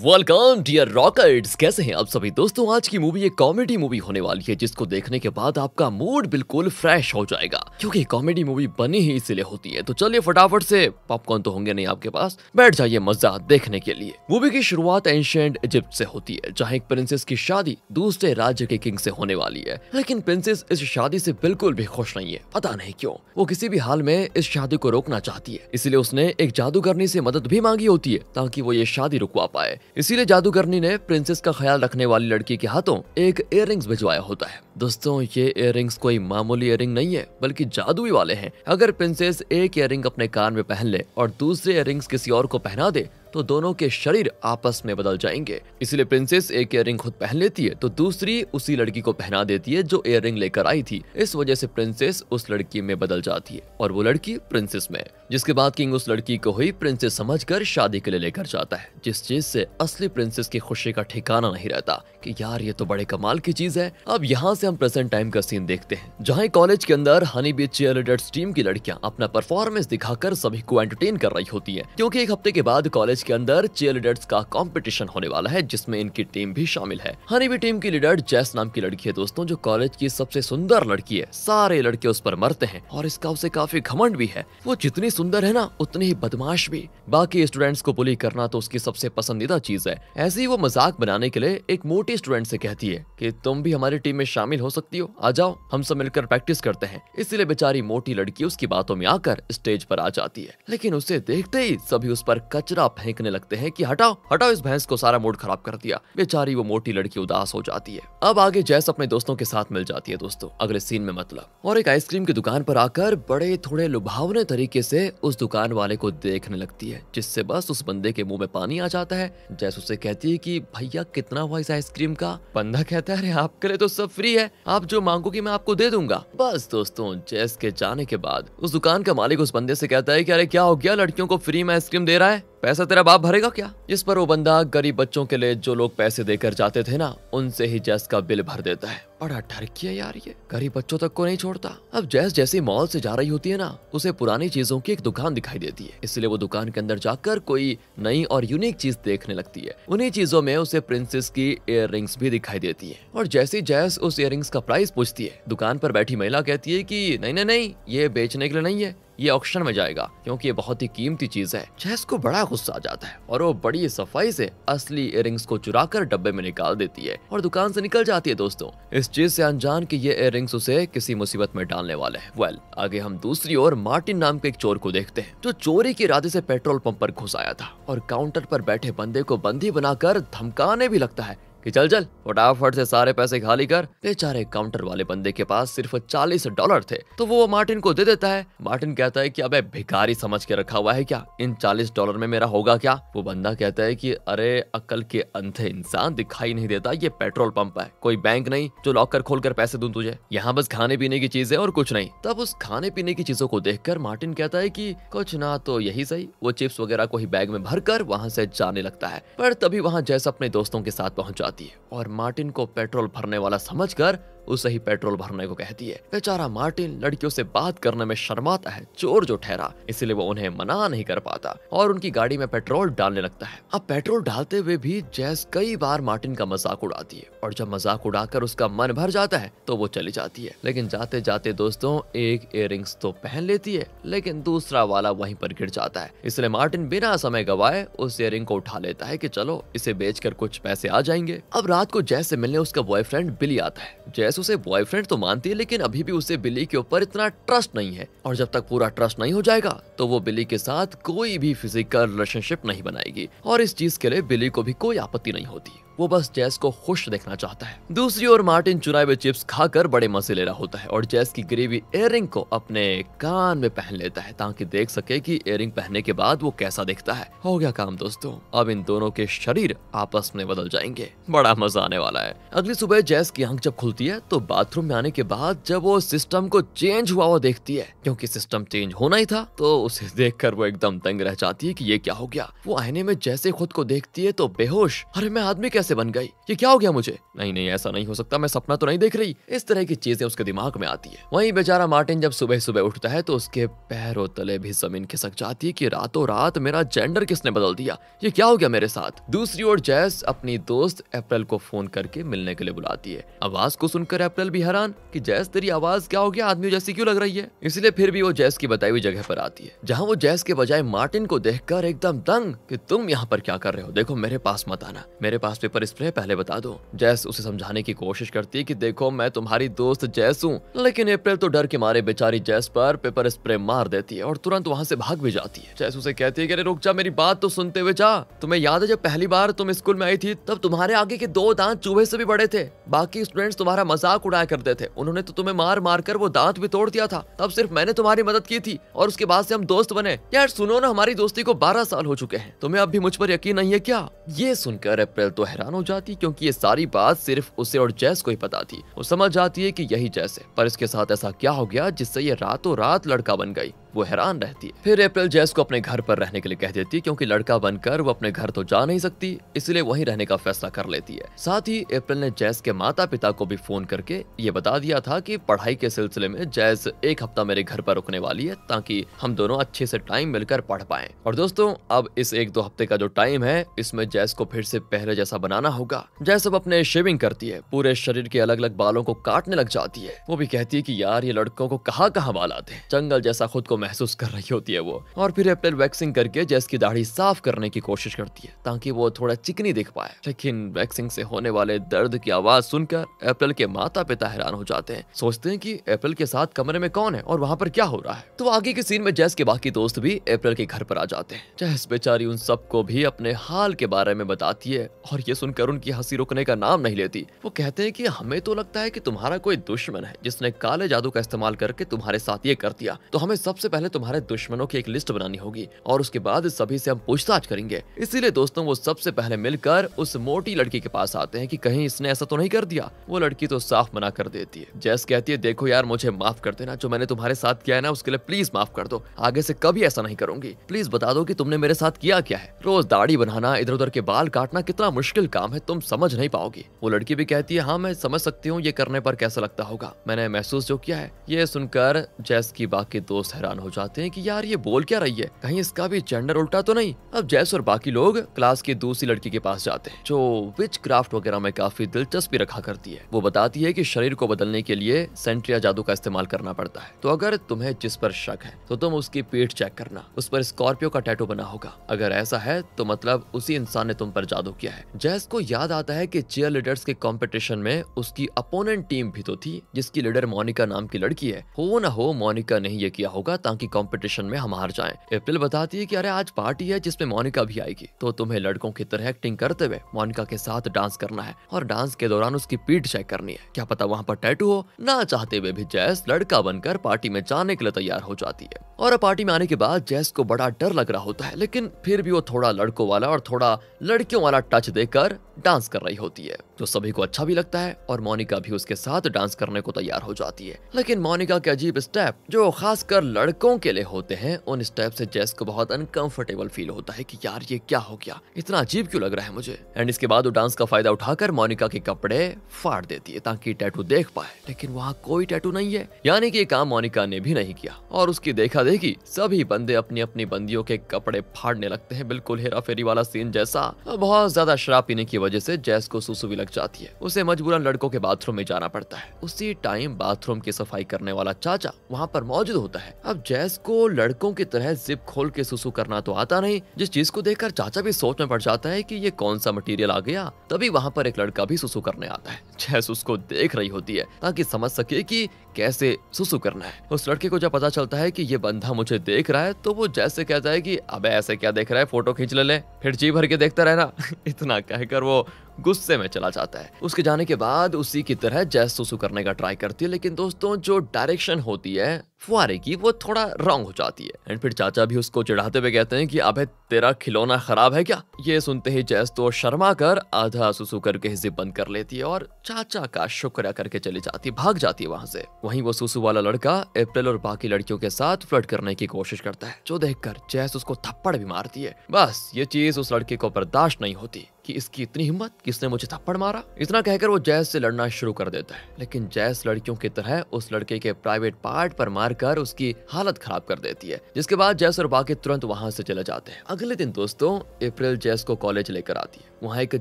welcome dear rockets कैसे हैं आप सभी दोस्तों आज की मूवी एक कॉमेडी मूवी होने वाली है जिसको देखने के बाद आपका मूड बिल्कुल फ्रेश हो जाएगा क्योंकि कॉमेडी मूवी बनी ही इसीलिए होती है तो चलिए फटाफट से पॉपकॉर्न तो होंगे नहीं आपके पास बैठ जाइए मजा देखने के लिए मूवी की शुरुआत एंशियंट इजिप्ट से होती है जहाँ एक प्रिंसेस की शादी दूसरे राज्य के किंग से होने वाली है लेकिन प्रिंसेस इस शादी से बिल्कुल भी खुश नहीं है पता नहीं क्यों वो किसी भी हाल में इस शादी को रोकना चाहती है इसीलिए उसने एक जादूगरनी से मदद भी मांगी होती है ताकि वो ये शादी रुकवा पाए इसीलिए जादूगरनी ने प्रिंसेस का ख्याल रखने वाली लड़की के हाथों एक इयर भिजवाया होता है दोस्तों ये इयर कोई मामूली इयर नहीं है बल्कि जादुई वाले हैं अगर प्रिंसेस एक इयर अपने कान में पहन ले और दूसरे इयर किसी और को पहना दे तो दोनों के शरीर आपस में बदल जाएंगे इसलिए प्रिंसेस एक इयर खुद पहन लेती है तो दूसरी उसी लड़की को पहना देती है जो इयर लेकर आई थी इस वजह से प्रिंसेस उस लड़की में बदल जाती है और वो लड़की प्रिंसेस में जिसके बाद किंग उस लड़की को हुई प्रिंसेस समझकर शादी के लिए लेकर जाता है जिस चीज से असली प्रिंसेस की खुशी का ठिकाना नहीं रहता कि यार ये तो बड़े कमाल की चीज है अब यहाँ से हम प्रेजेंट टाइम का सीन देखते हैं जहाँ कॉलेज के अंदर हनी बीच चेयर टीम की लड़कियाँ अपना परफॉर्मेंस दिखाकर सभी को एंटरटेन कर रही होती है क्योंकि एक हफ्ते के बाद कॉलेज के अंदर चेयर लीडर्स का कॉम्पिटिशन होने वाला है जिसमें इनकी टीम भी शामिल है हनीबी टीम की लीडर जैस नाम की लड़की है दोस्तों जो कॉलेज की सबसे सुंदर लड़की है सारे लड़के उस पर मरते हैं और इसका उसे काफी घमंड भी है वो जितनी सुंदर है ना उतनी ही बदमाश भी बाकी स्टूडेंट्स को बुली करना तो उसकी सबसे पसंदीदा चीज है ऐसे ही वो मजाक बनाने के लिए एक मोटी स्टूडेंट से कहती है कि तुम भी हमारी टीम में शामिल हो सकती हो आ जाओ हम सब मिलकर प्रैक्टिस करते हैं इसीलिए बेचारी मोटी लड़की उसकी बातों में आकर स्टेज पर आ जाती है लेकिन उसे देखते ही सभी उस पर कचरा फेंक फेंकने लगते हैं कि हटाओ हटाओ इस भैंस को सारा मूड खराब कर दिया बेचारी वो मोटी लड़की उदास हो जाती है अब आगे जैस अपने दोस्तों के साथ मिल जाती है दोस्तों अगले सीन में मतलब और एक आइसक्रीम की दुकान पर आकर बड़े थोड़े लुभावने तरीके से उस दुकान वाले को देखने लगती है जिससे बस उस बंदे के मुंह में पानी आ जाता है जैस उसे कहती है की भैया कितना हुआ इस आइसक्रीम का बंदा कहता है अरे आपके लिए तो सब फ्री है आप जो मांगोगी मैं आपको दे दूंगा बस दोस्तों जैस के जाने के बाद उस दुकान का मालिक उस बंदे से कहता है कि अरे क्या हो गया लड़कियों को फ्री में आइसक्रीम दे रहा है पैसा तेरा बाप भरेगा क्या इस पर वो बंदा गरीब बच्चों के लिए जो लोग पैसे देकर जाते थे ना उनसे ही जैस का बिल भर देता है बड़ा डर किया यार ये गरीब बच्चों तक को नहीं छोड़ता अब जैस जैसे मॉल से जा रही होती है ना उसे पुरानी चीजों की एक दुकान दिखाई देती है इसलिए वो दुकान के अंदर जाकर कोई नई और यूनिक चीज देखने लगती है उन्ही चीजों में उसे प्रिंसेस की इयर भी दिखाई देती है और जैसे जैस उस इयर का प्राइस पूछती है दुकान पर बैठी महिला कहती है की नहीं नहीं नहीं ये बेचने के लिए नहीं है ये ऑक्शन में जाएगा क्योंकि ये बहुत ही कीमती चीज है जैस को बड़ा गुस्सा आ जाता है और वो बड़ी सफाई से असली इयर को चुरा कर डब्बे में निकाल देती है और दुकान से निकल जाती है दोस्तों इस चीज से अनजान कि ये इयर उसे किसी मुसीबत में डालने वाले हैं वेल आगे हम दूसरी ओर मार्टिन नाम के एक चोर को देखते हैं जो चोरी के इरादे से पेट्रोल पंप पर घुस आया था और काउंटर पर बैठे बंदे को बंदी बनाकर धमकाने भी लगता है कि चल चल फटाफट से सारे पैसे खाली कर बेचारे काउंटर वाले बंदे के पास सिर्फ चालीस डॉलर थे तो वो मार्टिन को दे देता है मार्टिन कहता है की अब भिखारी समझ के रखा हुआ है क्या इन चालीस डॉलर में मेरा होगा क्या वो बंदा कहता है की अरे अक्ल के अंधे इंसान दिखाई नहीं देता ये पेट्रोल पंप है कोई बैंक नहीं जो लॉकर खोल कर पैसे दूं तुझे यहाँ बस खाने पीने की चीजें और कुछ नहीं तब उस खाने पीने की चीजों को देख मार्टिन कहता है की कुछ ना तो यही सही वो चिप्स वगैरह को ही बैग में भर कर वहाँ से जाने लगता है पर तभी वहाँ जैसा अपने दोस्तों के साथ पहुँचा दी और मार्टिन को पेट्रोल भरने वाला समझकर उसे ही पेट्रोल भरने को कहती है बेचारा मार्टिन लड़कियों से बात करने में शर्माता है चोर जो ठहरा इसलिए वो उन्हें मना नहीं कर पाता और उनकी गाड़ी में पेट्रोल डालने लगता है अब पेट्रोल डालते हुए भी जैस कई बार मार्टिन का मजाक उड़ाती है और जब मजाक उड़ाकर उसका मन भर जाता है तो वो चली जाती है लेकिन जाते जाते दोस्तों एक इयर तो पहन लेती है लेकिन दूसरा वाला वहीं पर गिर जाता है इसलिए मार्टिन बिना समय गवाए उस इयर को उठा लेता है की चलो इसे बेचकर कुछ पैसे आ जाएंगे अब रात को जैस से मिलने उसका बॉयफ्रेंड बिली आता है जैस जैसे उसे बॉयफ्रेंड तो मानती है लेकिन अभी भी उसे बिल्ली के ऊपर इतना ट्रस्ट नहीं है और जब तक पूरा ट्रस्ट नहीं हो जाएगा तो वो बिल्ली के साथ कोई भी फिजिकल रिलेशनशिप नहीं बनाएगी और इस चीज के लिए बिल्ली को भी कोई आपत्ति नहीं होती वो बस जैस को खुश देखना चाहता है दूसरी ओर मार्टिन चुराए हुए चिप्स खाकर बड़े मजे ले रहा होता है और जैस की ग्रेवी एयरिंग को अपने कान में पहन लेता है ताकि देख सके की एयरिंग पहनने के बाद वो कैसा दिखता है हो गया काम दोस्तों अब इन दोनों के शरीर आपस में बदल जाएंगे बड़ा मजा आने वाला है अगली सुबह जैस की आंख जब खुलती है तो बाथरूम में आने के बाद जब वो सिस्टम को चेंज हुआ हुआ देखती है क्योंकि सिस्टम चेंज होना ही था तो उसे देख वो एकदम तंग रह जाती है की ये क्या हो गया वो आईने में जैसे खुद को देखती है तो बेहोश अरे मैं आदमी कैसे कैसे बन गई ये क्या हो गया मुझे नहीं नहीं ऐसा नहीं हो सकता मैं सपना तो नहीं देख रही इस तरह की चीजें उसके दिमाग में आती है वही बेचारा मार्टिन जब सुबह सुबह उठता है तो उसके पैरों तले भी जमीन खिसक जाती है की रातों रात मेरा जेंडर किसने बदल दिया ये क्या हो गया मेरे साथ दूसरी ओर जैस अपनी दोस्त अप्रैल को फोन करके मिलने के लिए बुलाती है आवाज को सुनकर अप्रैल भी हैरान कि जैस तेरी आवाज क्या हो गया आदमी जैसी क्यों लग रही है इसलिए फिर भी वो जैस की बताई हुई जगह पर आती है जहाँ वो जैस के बजाय मार्टिन को देखकर एकदम दंग कि तुम यहाँ पर क्या कर रहे हो देखो मेरे पास मत आना मेरे पास भी पर स्प्रे पहले बता दो जैस उसे समझाने की कोशिश करती है कि देखो मैं तुम्हारी दोस्त जैस हूँ लेकिन अप्रैल तो डर के मारे बेचारी जैस पर पेपर स्प्रे मार देती है और तुरंत वहाँ से भाग भी जाती है जैस उसे कहती है कि अरे रुक जा मेरी बात तो सुनते हुए जा तुम्हें याद है जब पहली बार तुम स्कूल में आई थी तब तुम्हारे आगे के दो दांत चूहे से भी बड़े थे बाकी स्टूडेंट्स तुम्हारा मजाक उड़ाया करते थे उन्होंने तो तुम्हें मार मार कर वो दांत भी तोड़ दिया था तब सिर्फ मैंने तुम्हारी मदद की थी और उसके बाद से हम दोस्त बने यार सुनो ना हमारी दोस्ती को बारह साल हो चुके हैं तुम्हें अब भी मुझ पर यकीन नहीं है क्या ये सुनकर अप्रैल तो हैरान हैरान हो जाती क्योंकि ये सारी बात सिर्फ उसे और जैस को ही पता थी वो समझ जाती है कि यही जैस है पर इसके साथ ऐसा क्या हो गया जिससे ये रातों रात लड़का बन गई वो हैरान रहती है फिर अप्रैल जैस को अपने घर पर रहने के लिए कह देती है क्योंकि लड़का बनकर वो अपने घर तो जा नहीं सकती इसलिए वहीं रहने का फैसला कर लेती है साथ ही अप्रैल ने जैस के माता पिता को भी फोन करके ये बता दिया था की पढ़ाई के सिलसिले में जैस एक हफ्ता मेरे घर पर रुकने वाली है ताकि हम दोनों अच्छे से टाइम मिलकर पढ़ पाए और दोस्तों अब इस एक दो हफ्ते का जो टाइम है इसमें जैस को फिर से पहले जैसा बनाना होगा जैस अब अपने शेविंग करती है पूरे शरीर के अलग अलग बालों को काटने लग जाती है वो भी कहती है की यार ये लड़कों को कहाँ कहाँ बाल आते हैं जंगल जैसा खुद को महसूस कर रही होती है वो और फिर रेप्टाइल वैक्सिंग करके जैस की दाढ़ी साफ करने की कोशिश करती है ताकि वो थोड़ा चिकनी दिख पाए लेकिन वैक्सिंग से होने वाले दर्द की आवाज सुनकर एप्पल के माता पिता हैरान हो जाते हैं सोचते हैं कि एप्पल के साथ कमरे में कौन है और वहाँ पर क्या हो रहा है तो आगे के सीन में जैस के बाकी दोस्त भी एप्पल के घर पर आ जाते हैं जैस बेचारी उन सबको भी अपने हाल के बारे में बताती है और ये सुनकर उनकी हंसी रुकने का नाम नहीं लेती वो कहते हैं की हमें तो लगता है की तुम्हारा कोई दुश्मन है जिसने काले जादू का इस्तेमाल करके तुम्हारे साथ ये कर दिया तो हमें सबसे पहले तुम्हारे दुश्मनों की एक लिस्ट बनानी होगी और उसके बाद सभी से हम पूछताछ करेंगे इसीलिए दोस्तों वो सबसे पहले मिलकर उस मोटी लड़की के पास आते हैं कि कहीं इसने ऐसा तो नहीं कर दिया वो लड़की तो साफ मना कर देती है जैस कहती है देखो यार मुझे माफ कर देना जो मैंने तुम्हारे साथ किया है ना उसके लिए प्लीज माफ कर दो आगे से कभी ऐसा नहीं करूंगी प्लीज बता दो की तुमने मेरे साथ किया क्या है रोज दाढ़ी बनाना इधर उधर के बाल काटना कितना मुश्किल काम है तुम समझ नहीं पाओगी वो लड़की भी कहती है हाँ मैं समझ सकती हूँ ये करने पर कैसा लगता होगा मैंने महसूस जो किया है ये सुनकर जैस की बाकी दोस्त हैरान हो जाते हैं कि यार ये बोल क्या रही है कहीं इसका भी जेंडर उल्टा तो नहीं अब जैस और बाकी लोग क्लास की दूसरी लड़की के पास जाते हैं जो विच क्राफ्ट वगैरह में काफी दिलचस्पी रखा करती है वो बताती है की शरीर को बदलने के लिए सेंट्रिया जादू का इस्तेमाल करना पड़ता है तो अगर तुम्हें जिस पर शक है तो तुम उसकी पीठ चेक करना उस पर स्कॉर्पियो का टैटू बना होगा अगर ऐसा है तो मतलब उसी इंसान ने तुम पर जादू किया है जैस को याद आता है की चेयर लीडर्स के कॉम्पिटिशन में उसकी अपोनेंट टीम भी तो थी जिसकी लीडर मोनिका नाम की लड़की है हो ना हो मोनिका ने ही ये किया होगा ताकि कॉम्पिटिशन में हम हार जाए एप्रिल बताती है की अरे आज पार्टी है जिसमे मोनिका भी आएगी तो तुम्हें लड़कों की तरह एक्टिंग करते हुए मोनिका के साथ डांस करना है और डांस के दौरान उसकी पीठ चेक करनी है क्या पता वहाँ पर टैटू हो ना चाहते हुए भी जैस लड़का बनकर पार्टी में जाने के लिए तैयार हो जाती है और पार्टी में आने के बाद जैस को बड़ा डर लग रहा होता है लेकिन फिर भी वो थोड़ा लड़कों वाला और थोड़ा लड़कियों वाला टच देकर डांस कर रही होती है जो सभी को अच्छा भी लगता है और मोनिका भी उसके साथ डांस करने को तैयार हो जाती है लेकिन मोनिका के अजीब स्टेप जो खासकर लड़कों लड़कों के लिए होते हैं उन स्टेप से जेस को बहुत अनकंफर्टेबल फील होता है कि यार ये क्या हो गया इतना अजीब क्यों लग रहा है मुझे एंड इसके बाद वो डांस का फायदा उठाकर मोनिका के कपड़े फाड़ देती है ताकि टैटू देख पाए लेकिन वहाँ कोई टैटू नहीं है यानी कि काम मोनिका ने भी नहीं किया और उसकी देखा देखी सभी बंदे अपनी अपनी बंदियों के कपड़े फाड़ने लगते हैं बिल्कुल हेरा फेरी वाला सीन जैसा बहुत ज्यादा शराब पीने की वजह से जैस को भी लग जाती है उसे मजबूरन लड़कों के बाथरूम में जाना पड़ता है उसी टाइम बाथरूम की सफाई करने वाला चाचा वहाँ पर मौजूद होता है अब जैस को लड़कों की तरह जिप खोल के सुसु करना तो आता नहीं जिस चीज को देखकर चाचा भी सोच में पड़ जाता है कि ये कौन सा मटेरियल आ गया तभी वहाँ पर एक लड़का भी सुसु करने आता है जैस उसको देख रही होती है ताकि समझ सके की कैसे सुसु करना है उस लड़के को जब पता चलता है की ये बंधा मुझे देख रहा है तो वो जैस से कहता है की अब ऐसे क्या देख रहा है फोटो खींच ले, ले फिर जी भर के देखता रहना इतना कहकर वो गुस्से में चला जाता है उसके जाने के बाद उसी की तरह जैस सोसू करने का ट्राई करती है लेकिन दोस्तों जो डायरेक्शन होती है फुआरे की वो थोड़ा रॉन्ग हो जाती है एंड फिर चाचा भी उसको चिढ़ाते हुए कहते हैं कि अबे तेरा खिलौना खराब है क्या ये सुनते ही जैस तो शर्मा कर आधा सुसु करके हिस्से बंद कर लेती है और चाचा का शुक्रिया करके चली जाती भाग जाती है वहां से वहीं वो सुसु वाला लड़का अप्रैल और बाकी लड़कियों के साथ फ्लर्ट करने की कोशिश करता है जो कर जैस उसको थप्पड़ भी मारती है बस ये चीज उस लड़के को बर्दाश्त नहीं होती कि इसकी इतनी हिम्मत किसने मुझे थप्पड़ मारा इतना कहकर वो जैस से लड़ना शुरू कर देता है लेकिन जैस लड़कियों की तरह उस लड़के के प्राइवेट पार्ट पर मारकर उसकी हालत खराब कर देती है जिसके बाद जैस और बाकी तुरंत वहाँ से चले जाते हैं अगले दिन दोस्तों अप्रैल जैस को कॉलेज लेकर आती है वहाँ एक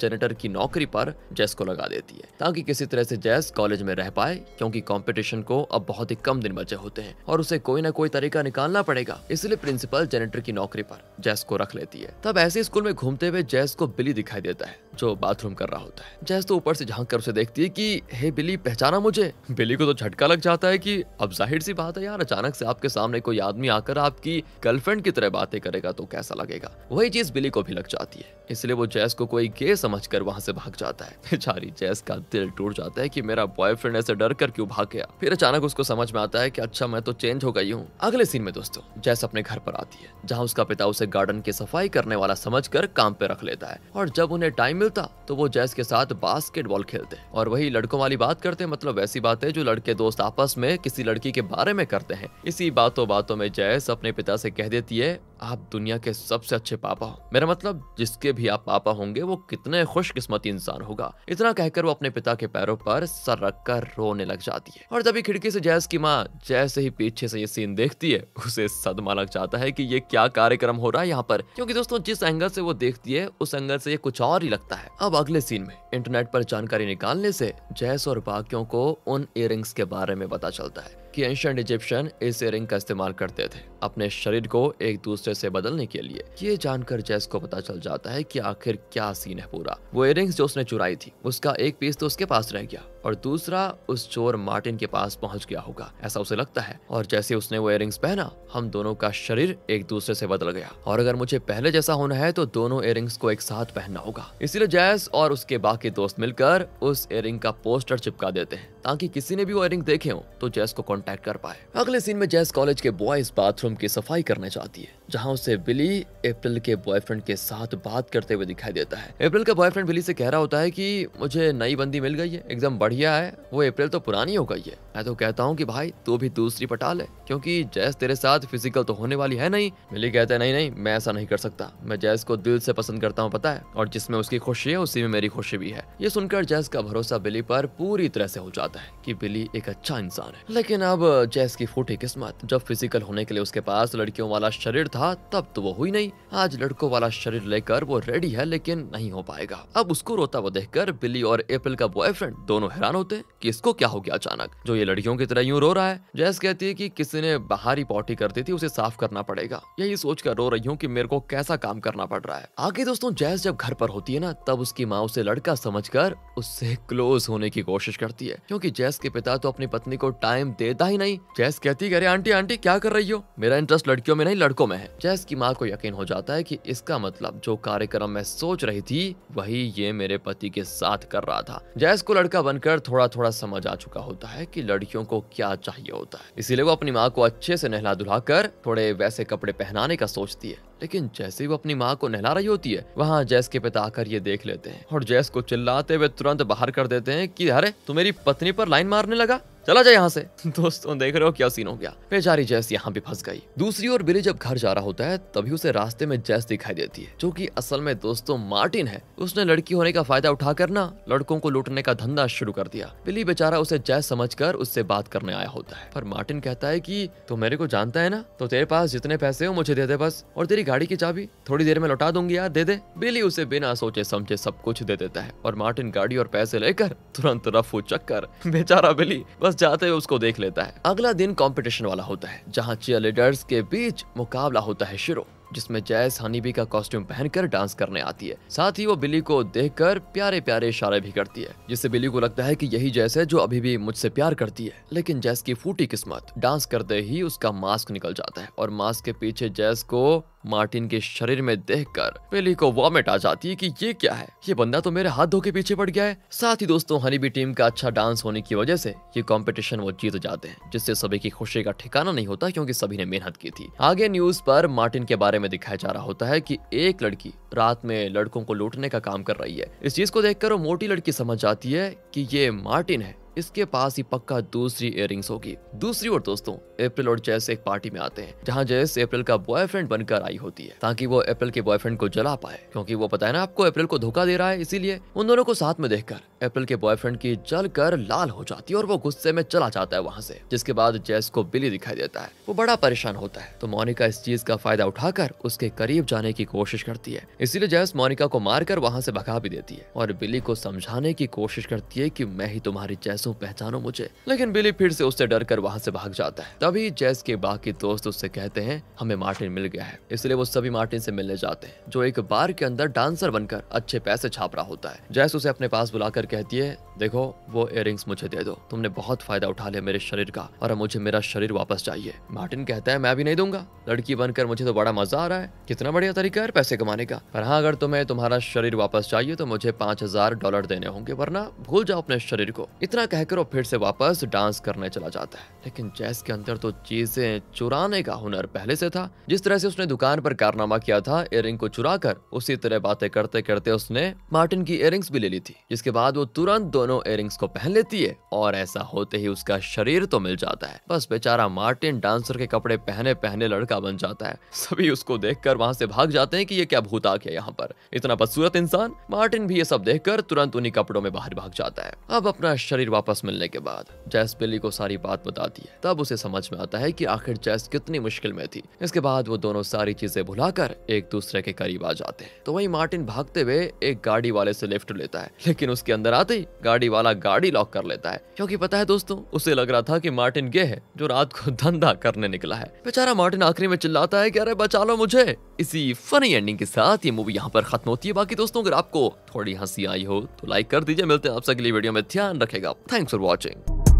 जनरेटर की नौकरी पर जैस को लगा देती है ताकि किसी तरह से जैस कॉलेज में रह पाए क्योंकि कंपटीशन को अब बहुत ही कम दिन बचे होते हैं और उसे कोई ना कोई तरीका निकालना पड़ेगा इसलिए प्रिंसिपल जनरेटर की नौकरी पर जैस को रख लेती है तब ऐसे स्कूल में घूमते हुए जैस को बिली दिखाई दिखाई देता है जो बाथरूम कर रहा होता है जैस तो ऊपर से झांक कर उसे देखती है कि हे बिली पहचाना मुझे बिली को तो झटका लग जाता है कि अब जाहिर सी बात है यार अचानक से आपके सामने कोई आदमी आकर आपकी गर्लफ्रेंड की तरह बातें करेगा तो कैसा लगेगा वही चीज बिली को भी लग जाती है इसलिए वो जैस को कोई गे समझ कर वहाँ से भाग जाता है बेचारी जैस का दिल टूट जाता है की मेरा बॉयफ्रेंड ऐसे डर कर क्यूँ भाग गया फिर अचानक उसको समझ में आता है की अच्छा मैं तो चेंज हो गई हूँ अगले सीन में दोस्तों जैस अपने घर पर आती है जहाँ उसका पिता उसे गार्डन की सफाई करने वाला समझ काम पे रख लेता है और जब उन्हें टाइम मिलता तो वो जैस के साथ बास्केटबॉल खेलते और वही लड़कों वाली बात करते मतलब वैसी बात है जो लड़के दोस्त आपस में किसी लड़की के बारे में करते हैं इसी बातों बातों में जैस अपने पिता से कह देती है आप दुनिया के सबसे अच्छे पापा हो मेरा मतलब जिसके भी आप पापा होंगे वो कितने खुशकिस्मती इंसान होगा इतना कहकर वो अपने पिता के पैरों पर सर रख कर रोने लग जाती है और तभी खिड़की से जैस की माँ जैसे ही पीछे से ये सीन देखती है उसे सदमा लग जाता है की ये क्या कार्यक्रम हो रहा है यहाँ पर क्यूँकी दोस्तों जिस एंगल से वो देखती है उस एंगल से ये कुछ और ही लगता है अब अगले सीन में इंटरनेट पर जानकारी निकालने से जैस और बाकियों को उन इयर के बारे में पता चलता है कि एंशंट इजिप्शियन इस इयरिंग का इस्तेमाल करते थे अपने शरीर को एक दूसरे से बदलने के लिए ये जानकर जैस को पता चल जाता है कि आखिर क्या सीन है पूरा वो इयरिंग्स जो उसने चुराई थी उसका एक पीस तो उसके पास रह गया और दूसरा उस चोर मार्टिन के पास पहुंच गया होगा ऐसा उसे लगता है और जैसे उसने वो इयरिंग्स पहना हम दोनों का शरीर एक दूसरे से बदल गया और अगर मुझे पहले जैसा होना है तो दोनों इयरिंग्स को एक साथ पहनना होगा इसीलिए जैस और उसके बाकी दोस्त मिलकर उस इयरिंग का पोस्टर चिपका देते हैं ताकि किसी ने भी वो इयरिंग देखे हो तो जैस को कॉन्टेक्ट कर पाए अगले सीन में जैस कॉलेज के बॉयज बाथरूम की सफाई करने जाती है जहाँ उसे बिली अप्रैल के बॉयफ्रेंड के साथ बात करते हुए दिखाई देता है अप्रैल का बॉयफ्रेंड बिली से कह रहा होता है की मुझे नई बंदी मिल गई है एकदम बढ़िया बढ़िया है वो अप्रैल तो पुरानी हो गई है मैं तो कहता हूँ कि भाई तू भी दूसरी पटा ले क्योंकि जैस तेरे साथ फिजिकल तो होने वाली है नहीं मिली कहते हैं नहीं नहीं मैं ऐसा नहीं कर सकता मैं जैस को दिल से पसंद करता हूँ पता है और जिसमें उसकी खुशी है उसी में मेरी खुशी भी है ये सुनकर जैस का भरोसा बिली पर पूरी तरह से हो जाता है की बिली एक अच्छा इंसान है लेकिन अब जैस की फूटी किस्मत जब फिजिकल होने के लिए उसके पास लड़कियों वाला शरीर था तब तो वो हुई नहीं आज लड़कों वाला शरीर लेकर वो रेडी है लेकिन नहीं हो पाएगा अब उसको रोता वो देखकर बिली और अप्रैल का बॉयफ्रेंड दोनों हैरान हैरान होते कि इसको क्या हो गया अचानक जो ये लड़कियों की तरह यूं रो रहा है जैस कहती है कि किसी ने बाहर ही पॉटी कर दी थी उसे साफ करना पड़ेगा यही सोचकर रो रही हूँ कि मेरे को कैसा काम करना पड़ रहा है आगे दोस्तों जैस जब घर पर होती है ना तब उसकी माँ उसे लड़का समझ कर उससे क्लोज होने की कोशिश करती है क्यूँकी जैस के पिता तो अपनी पत्नी को टाइम देता ही नहीं जैस कहती अरे आंटी आंटी क्या कर रही हो मेरा इंटरेस्ट लड़कियों में नहीं लड़कों में है जैस की माँ को यकीन हो जाता है की इसका मतलब जो कार्यक्रम मैं सोच रही थी वही ये मेरे पति के साथ कर रहा था जैस को लड़का बनकर देखकर थोड़ा थोड़ा समझ आ चुका होता है कि लड़कियों को क्या चाहिए होता है इसीलिए वो अपनी माँ को अच्छे से नहला धुला कर थोड़े वैसे कपड़े पहनाने का सोचती है लेकिन जैसे ही वो अपनी माँ को नहला रही होती है वहाँ जैस के पिता आकर ये देख लेते हैं और जैस को चिल्लाते हुए तुरंत बाहर कर देते हैं कि अरे तू मेरी पत्नी पर लाइन मारने लगा चला जाए यहाँ से दोस्तों देख रहे हो क्या सीन हो गया बेचारी जैस यहाँ भी फंस गई दूसरी ओर बिली जब घर जा रहा होता है तभी उसे रास्ते में जैस दिखाई देती है जो की असल में दोस्तों मार्टिन है उसने लड़की होने का फायदा उठाकर ना लड़कों को लूटने का धंधा शुरू कर दिया बिली बेचारा उसे जैस समझकर उससे बात करने आया होता है पर मार्टिन कहता है की तू मेरे को जानता है ना तो तेरे पास जितने पैसे हो मुझे दे दे बस और तेरी गाड़ी की चाबी थोड़ी देर में लौटा दूंगी यार दे दे बिली उसे बिना सोचे समझे सब कुछ दे देता है और मार्टिन गाड़ी और पैसे लेकर तुरंत रफू चक्कर बेचारा बिली बस जाते हुए उसको देख लेता है अगला दिन कॉम्पिटिशन वाला होता है जहाँ चीयर लीडर्स के बीच मुकाबला होता है शुरू जिसमें जैस हनीबी का कॉस्ट्यूम पहनकर डांस करने आती है साथ ही वो बिली को देखकर प्यारे प्यारे इशारे भी करती है जिससे बिली को लगता है कि यही जैस है जो अभी भी मुझसे प्यार करती है लेकिन जैस की फूटी किस्मत डांस करते ही उसका मास्क निकल जाता है और मास्क के पीछे जैस को मार्टिन के शरीर में देख कर बिली को वॉमिट आ जाती है कि ये क्या है ये बंदा तो मेरे हाथ धो के पीछे पड़ गया है साथ ही दोस्तों हनीबी टीम का अच्छा डांस होने की वजह से ये कंपटीशन वो जीत जाते हैं जिससे सभी की खुशी का ठिकाना नहीं होता क्योंकि सभी ने मेहनत की थी आगे न्यूज पर मार्टिन के बारे बारे में दिखाया जा रहा होता है कि एक लड़की रात में लड़कों को लूटने का काम कर रही है इस चीज को देखकर वो मोटी लड़की समझ जाती है कि ये मार्टिन है इसके पास ही पक्का दूसरी इयरिंग्स होगी दूसरी ओर दोस्तों अप्रैल और जैस एक पार्टी में आते हैं जहाँ जैस अप्रैल का बॉयफ्रेंड बनकर आई होती है ताकि वो अप्रैल के बॉयफ्रेंड को जला पाए क्योंकि वो पता है ना आपको अप्रैल को धोखा दे रहा है इसीलिए उन दोनों को साथ में देखकर एप्पल के बॉयफ्रेंड की जल कर लाल हो जाती है और वो गुस्से में चला जाता है वहाँ से जिसके बाद जैस को बिली दिखाई देता है वो बड़ा परेशान होता है तो मोनिका इस चीज का फायदा उठाकर उसके करीब जाने की कोशिश करती है इसीलिए जैस मोनिका को मार कर वहाँ से भगा भी देती है और बिली को समझाने की कोशिश करती है की मैं ही तुम्हारी जैस हूँ पहचानो मुझे लेकिन बिली फिर से उससे डर कर वहाँ से भाग जाता है तभी जैस के बाकी दोस्त उससे कहते हैं हमें मार्टिन मिल गया है इसलिए वो सभी मार्टिन से मिलने जाते हैं जो एक बार के अंदर डांसर बनकर अच्छे पैसे छाप रहा होता है जैस उसे अपने पास बुलाकर फिर कहती है देखो वो इयर मुझे दे दो तुमने बहुत फायदा उठा लिया मेरे शरीर का और अब मुझे मेरा शरीर वापस चाहिए मार्टिन कहता है मैं भी नहीं दूंगा लड़की बनकर मुझे तो बड़ा मजा आ रहा है कितना बढ़िया तरीका है पैसे कमाने का पर हाँ अगर तुम्हें तुम्हारा शरीर वापस चाहिए तो मुझे पांच हजार डॉलर देने होंगे वरना भूल जाओ अपने शरीर को इतना कहकर वो फिर से वापस डांस करने चला जाता है लेकिन जैस के अंदर तो चीजें चुराने का हुनर पहले से था जिस तरह से उसने दुकान पर कारनामा किया था इयर को चुरा कर उसी तरह बातें करते करते उसने मार्टिन की इयर भी ले ली थी जिसके बाद वो तुरंत दोनों इयरिंग्स को पहन लेती है और ऐसा होते ही उसका शरीर तो मिल जाता है बस बेचारा मार्टिन डांसर के कपड़े पहने पहने लड़का बन जाता है सभी उसको देखकर वहां से भाग जाते हैं कि ये क्या भूत आ गया यहाँ पर इतना बदसूरत इंसान मार्टिन भी ये सब देखकर तुरंत उन्हीं कपड़ों में बाहर भाग जाता है अब अपना शरीर वापस मिलने के बाद जैस बिल्ली को सारी बात बताती है तब उसे समझ में आता है की आखिर जैस कितनी मुश्किल में थी इसके बाद वो दोनों सारी चीजें भुलाकर एक दूसरे के करीब आ जाते हैं तो वही मार्टिन भागते हुए एक गाड़ी वाले से लिफ्ट लेता है लेकिन उसके अंदर अंदर आते ही गाड़ी वाला गाड़ी लॉक कर लेता है क्योंकि पता है दोस्तों उसे लग रहा था कि मार्टिन गे है जो रात को धंधा करने निकला है बेचारा मार्टिन आखिरी में चिल्लाता है कि अरे बचा लो मुझे इसी फनी एंडिंग के साथ ये मूवी यहाँ पर खत्म होती है बाकी दोस्तों अगर आपको थोड़ी हंसी आई हो तो लाइक कर दीजिए मिलते हैं आपसे अगली वीडियो में ध्यान रखेगा थैंक्स फॉर वॉचिंग